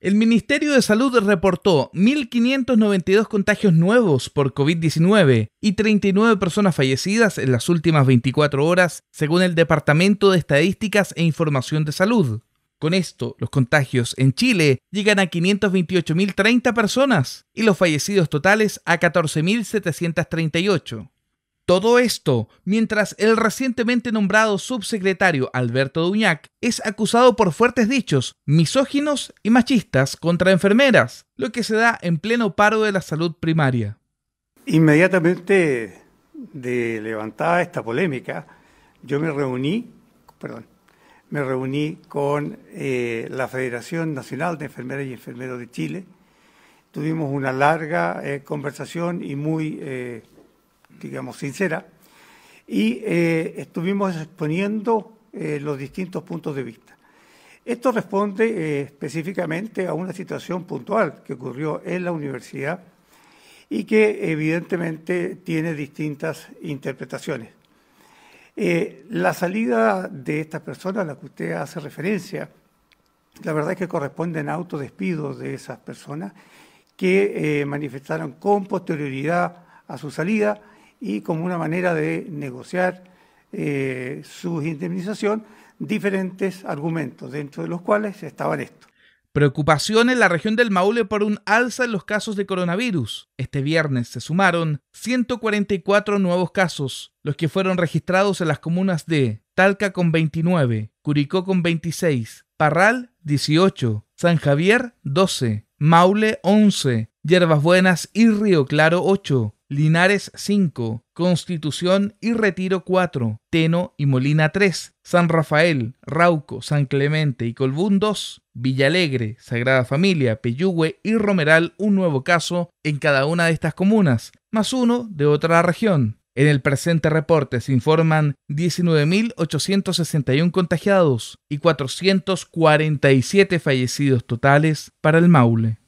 El Ministerio de Salud reportó 1.592 contagios nuevos por COVID-19 y 39 personas fallecidas en las últimas 24 horas, según el Departamento de Estadísticas e Información de Salud. Con esto, los contagios en Chile llegan a 528.030 personas y los fallecidos totales a 14.738. Todo esto mientras el recientemente nombrado subsecretario Alberto Duñac es acusado por fuertes dichos misóginos y machistas contra enfermeras, lo que se da en pleno paro de la salud primaria. Inmediatamente de levantada esta polémica, yo me reuní, perdón, me reuní con eh, la Federación Nacional de Enfermeras y Enfermeros de Chile. Tuvimos una larga eh, conversación y muy eh, digamos, sincera, y eh, estuvimos exponiendo eh, los distintos puntos de vista. Esto responde eh, específicamente a una situación puntual que ocurrió en la universidad y que evidentemente tiene distintas interpretaciones. la salida de estas personas a la que usted hace referencia, la verdad es que corresponden a autodespidos de esas personas que manifestaron con posterioridad a su salida y como una manera de negociar eh, su indemnización diferentes argumentos, dentro de los cuales estaban estos. Preocupación en la región del Maule por un alza en los casos de coronavirus. Este viernes se sumaron 144 nuevos casos, los que fueron registrados en las comunas de Talca con 29, Curicó con 26, Parral 18, San Javier 12, Maule 11, Hierbas Buenas y Río Claro 8. Linares 5, Constitución y Retiro 4, Teno y Molina 3, San Rafael, Rauco, San Clemente y Colbún 2, Villalegre, Sagrada Familia, Peyúgue y Romeral un nuevo caso en cada una de estas comunas, más uno de otra región. En el presente reporte se informan 19.861 contagiados y 447 fallecidos totales para el Maule.